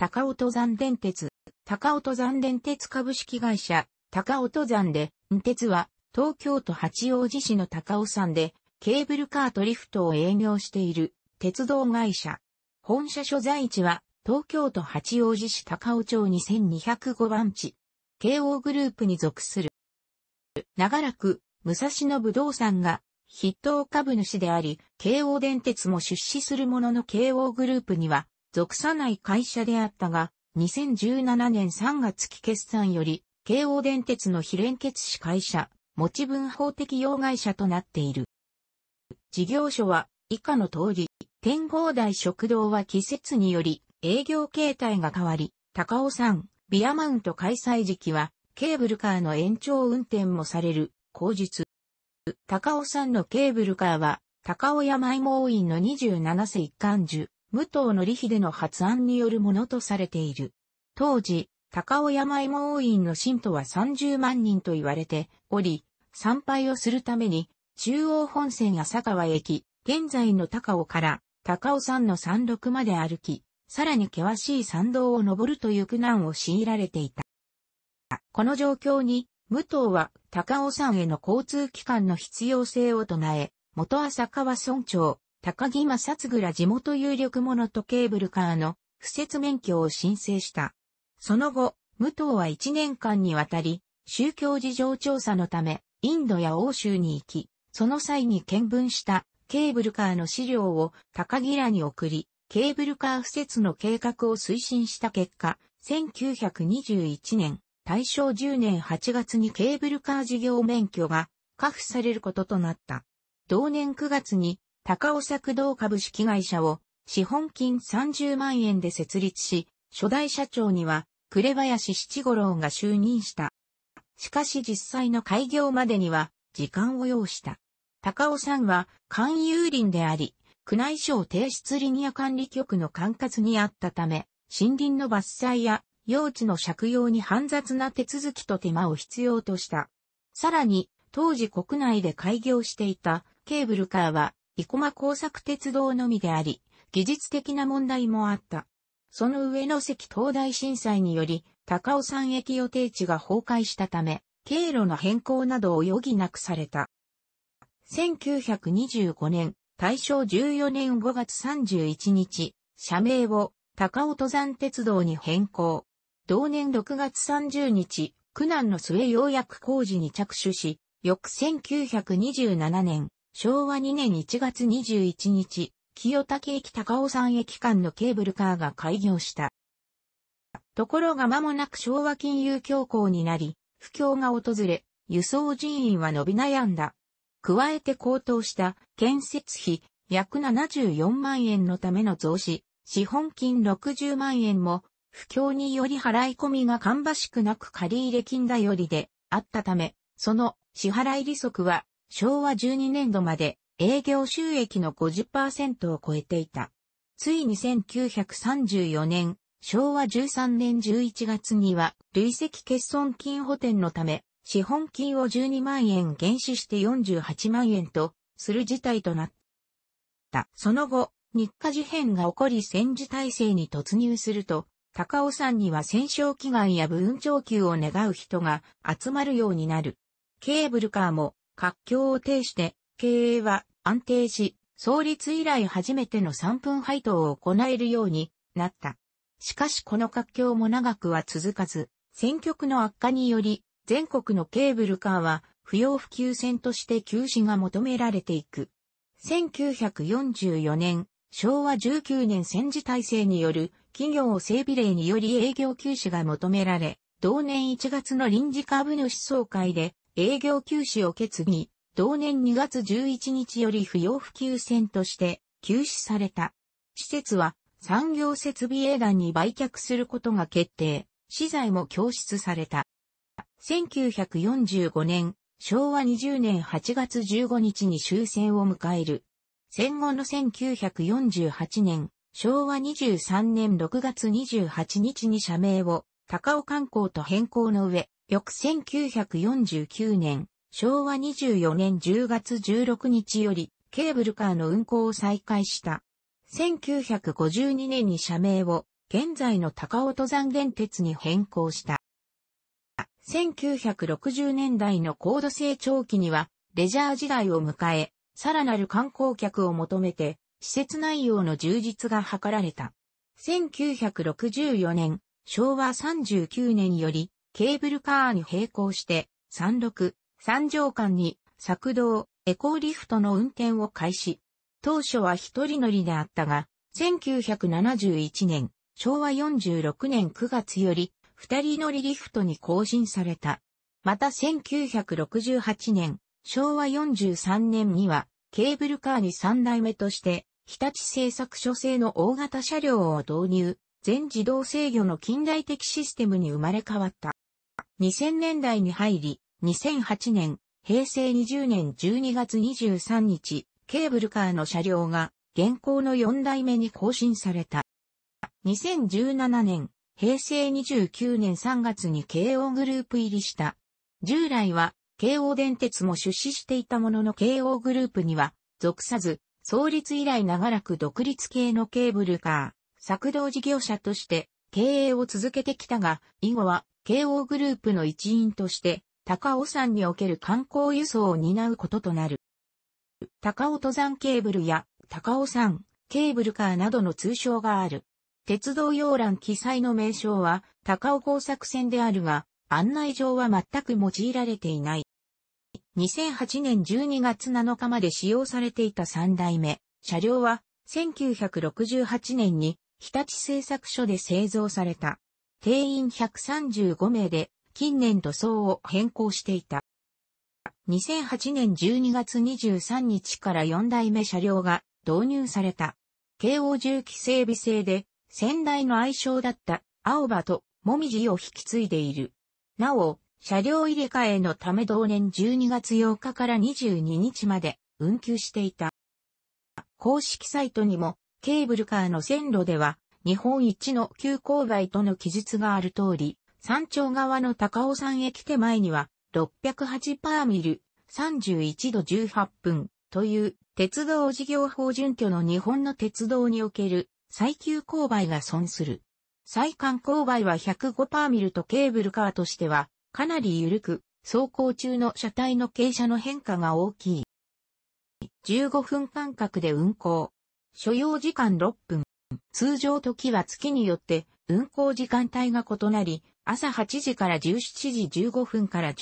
高尾登山電鉄、高尾登山電鉄株式会社、高尾登山で、鉄は、東京都八王子市の高尾山で、ケーブルカートリフトを営業している、鉄道会社。本社所在地は、東京都八王子市高尾町2205番地。慶応グループに属する。長らく、武蔵野武道山が、筆頭株主であり、京王電鉄も出資するものの京王グループには、属さない会社であったが、2017年3月期決算より、京王電鉄の非連結子会社、持ち分法的用会社となっている。事業所は以下の通り、天皇台食堂は季節により営業形態が変わり、高尾山、ビアマウント開催時期はケーブルカーの延長運転もされる、後日。高尾山のケーブルカーは高尾山芋院の27世一貫樹、武藤則秀の発案によるものとされている。当時、高尾山芋王院の信徒は30万人と言われており、参拝をするために、中央本線浅川駅、現在の高尾から高尾山の山麓まで歩き、さらに険しい山道を登るという苦難を強いられていた。この状況に、武藤は高尾山への交通機関の必要性を唱え、元浅川村長、高木正嗣ら地元有力者とケーブルカーの不設免許を申請した。その後、武藤は1年間にわたり、宗教事情調査のため、インドや欧州に行き、その際に見聞したケーブルカーの資料を高木らに送り、ケーブルカー不設の計画を推進した結果、1921年、大正10年8月にケーブルカー事業免許が可付されることとなった。同年9月に高尾作動株式会社を資本金30万円で設立し、初代社長には紅林七五郎が就任した。しかし実際の開業までには時間を要した。高尾さんは勧誘林であり、区内省提出リニア管理局の管轄にあったため、森林の伐採や用地の借用に煩雑な手続きと手間を必要とした。さらに、当時国内で開業していたケーブルカーは生駒工作鉄道のみであり、技術的な問題もあった。その上の関東大震災により、高尾山駅予定地が崩壊したため、経路の変更などを余儀なくされた。1925年、大正14年5月31日、社名を高尾登山鉄道に変更。同年6月30日、苦難の末ようやく工事に着手し、翌1927年、昭和2年1月21日、清滝駅高尾山駅間のケーブルカーが開業した。ところが間もなく昭和金融恐慌になり、不況が訪れ、輸送人員は伸び悩んだ。加えて高騰した建設費約74万円のための増資、資本金60万円も、不況により払い込みが芳しくなく借入金頼りであったため、その支払い利息は昭和12年度まで営業収益の50%を超えていた。ついに1934年、昭和13年11月には、累積欠損金補填のため、資本金を12万円減資して48万円と、する事態となった。その後、日課事変が起こり戦時体制に突入すると、高尾山には戦勝祈願や文長級を願う人が集まるようになる。ケーブルカーも活況を呈して、経営は安定し、創立以来初めての3分配当を行えるようになった。しかしこの活況も長くは続かず、選区の悪化により、全国のケーブルカーは不要不急線として休止が求められていく。1944年、昭和19年戦時体制による企業整備令により営業休止が求められ、同年1月の臨時株主総会で営業休止を決議、同年2月11日より不要不急線として休止された。施設は産業設備営団に売却することが決定、資材も供出された。1945年、昭和20年8月15日に終戦を迎える。戦後の1948年、昭和23年6月28日に社名を高尾観光と変更の上、翌1949年、昭和24年10月16日より、ケーブルカーの運行を再開した。1952年に社名を、現在の高尾登山電鉄に変更した。1960年代の高度成長期には、レジャー時代を迎え、さらなる観光客を求めて、施設内容の充実が図られた。1964年、昭和39年より、ケーブルカーに並行して、36、3条間に、作動、エコーリフトの運転を開始。当初は一人乗りであったが、1971年、昭和46年9月より、二人乗りリフトに更新された。また1968年、昭和43年には、ケーブルカーに3代目として、日立製作所製の大型車両を導入、全自動制御の近代的システムに生まれ変わった。2000年代に入り、2008年、平成20年12月23日、ケーブルカーの車両が現行の4代目に更新された。2017年、平成29年3月に慶応グループ入りした。従来は、慶応電鉄も出資していたものの慶応グループには、属さず、創立以来長らく独立系のケーブルカー、作動事業者として、経営を続けてきたが、以後は慶応グループの一員として、高尾山における観光輸送を担うこととなる。高尾登山ケーブルや高尾山ケーブルカーなどの通称がある。鉄道要欄記載の名称は高尾工作線であるが、案内状は全く用いられていない。2008年12月7日まで使用されていた3代目、車両は1968年に日立製作所で製造された。定員135名で、近年塗装を変更していた。2008年12月23日から4代目車両が導入された。京王重機整備制で、先代の愛称だった青葉ともみじを引き継いでいる。なお、車両入れ替えのため同年12月8日から22日まで運休していた。公式サイトにもケーブルカーの線路では日本一の急勾配との記述がある通り、山頂側の高尾山駅手前には、608パーミル、31度18分という鉄道事業法準拠の日本の鉄道における最急勾配が損する。最間勾配は105パーミルとケーブルカーとしてはかなり緩く、走行中の車体の傾斜の変化が大きい。15分間隔で運行。所要時間6分。通常時は月によって運行時間帯が異なり、朝8時から17時15分から18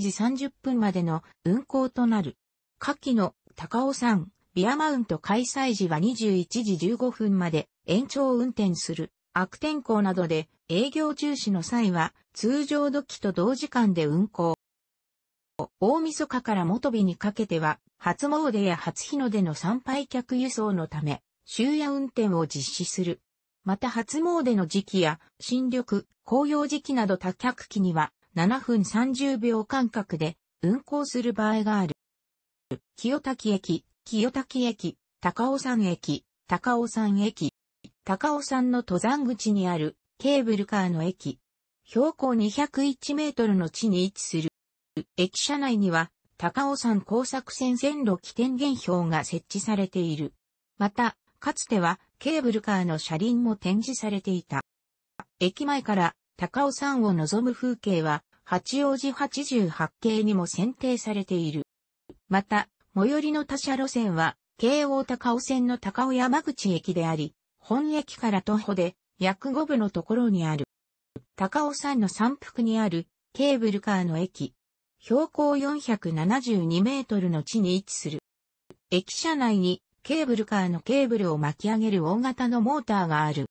時30分までの運行となる。下記の高尾山ビアマウント開催時は21時15分まで延長運転する。悪天候などで営業中止の際は通常時と同時間で運行。大晦日から元日にかけては初詣や初日の出の参拝客輸送のため終夜運転を実施する。また初詣の時期や、新緑、紅葉時期など多客機には、7分30秒間隔で運行する場合がある。清滝駅、清滝駅、高尾山駅、高尾山駅、高尾山の登山口にあるケーブルカーの駅。標高201メートルの地に位置する。駅舎内には高尾山工作線線路起点原標が設置されている。また、かつてはケーブルカーの車輪も展示されていた。駅前から高尾山を望む風景は八王子八十八景にも選定されている。また、最寄りの他社路線は京王高尾線の高尾山口駅であり、本駅から徒歩で約五分のところにある。高尾山の山腹にあるケーブルカーの駅。標高472メートルの地に位置する。駅舎内にケーブルカーのケーブルを巻き上げる大型のモーターがある。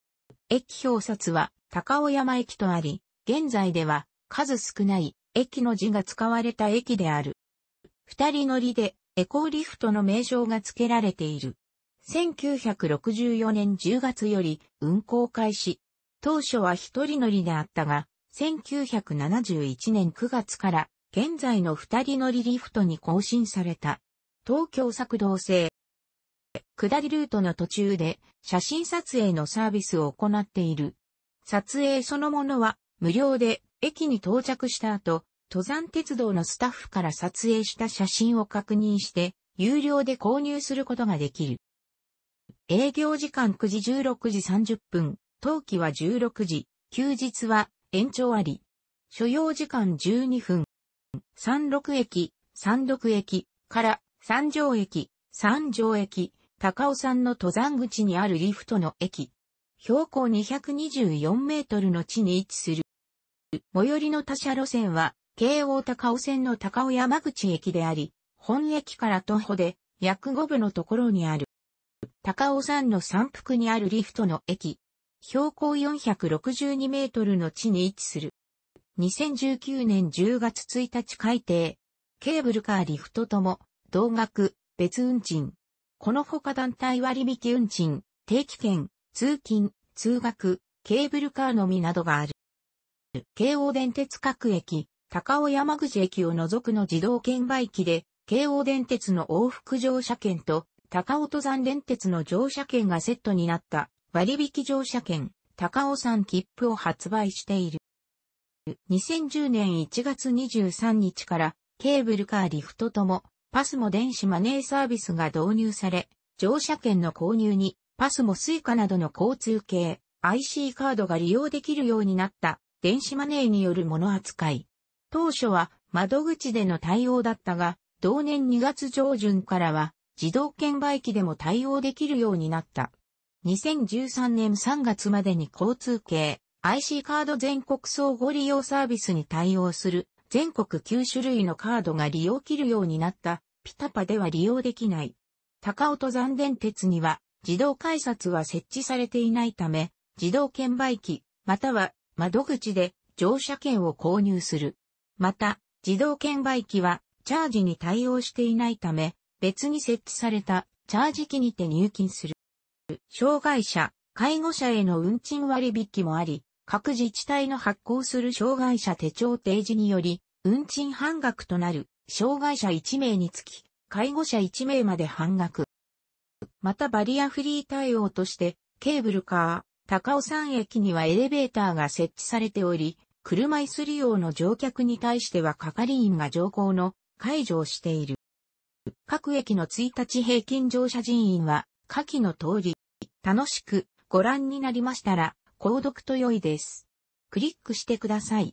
駅表札は高尾山駅とあり、現在では数少ない駅の字が使われた駅である。二人乗りでエコーリフトの名称が付けられている。1964年10月より運行開始。当初は一人乗りであったが、1971年9月から現在の二人乗りリフトに更新された。東京作動性下りルートの途中で写真撮影のサービスを行っている。撮影そのものは無料で駅に到着した後、登山鉄道のスタッフから撮影した写真を確認して、有料で購入することができる。営業時間9時16時30分、冬季は16時、休日は延長あり。所要時間12分。三六駅、三六駅から三条駅、三条駅、高尾山の登山口にあるリフトの駅。標高224メートルの地に位置する。最寄りの他社路線は、京王高尾線の高尾山口駅であり、本駅から徒歩で約5分のところにある。高尾山の山腹にあるリフトの駅。標高462メートルの地に位置する。2019年10月1日改定。ケーブルカーリフトとも、同額、別運賃。この他団体割引運賃、定期券、通勤、通学、ケーブルカーのみなどがある。京王電鉄各駅、高尾山口駅を除くの自動券売機で、京王電鉄の往復乗車券と、高尾登山電鉄の乗車券がセットになった割引乗車券、高尾山切符を発売している。2010年1月23日からケーブルカーリフトともパスモ電子マネーサービスが導入され、乗車券の購入に、パスモスイカなどの交通系、IC カードが利用できるようになった電子マネーによるもの扱い。当初は窓口での対応だったが、同年2月上旬からは自動券売機でも対応できるようになった。2013年3月までに交通系 IC カード全国総合利用サービスに対応する全国9種類のカードが利用切るようになったピタパでは利用できない。高尾登山電鉄には自動改札は設置されていないため、自動券売機、または窓口で乗車券を購入する。また、自動券売機はチャージに対応していないため、別に設置されたチャージ機にて入金する。障害者、介護者への運賃割引もあり、各自治体の発行する障害者手帳提示により、運賃半額となる、障害者1名につき、介護者1名まで半額。またバリアフリー対応として、ケーブルカー、高尾山駅にはエレベーターが設置されており、車椅子利用の乗客に対しては係員が乗降の解除をしている。各駅の1日平均乗車人員は下記の通り、楽しくご覧になりましたら、購読と良いです。クリックしてください。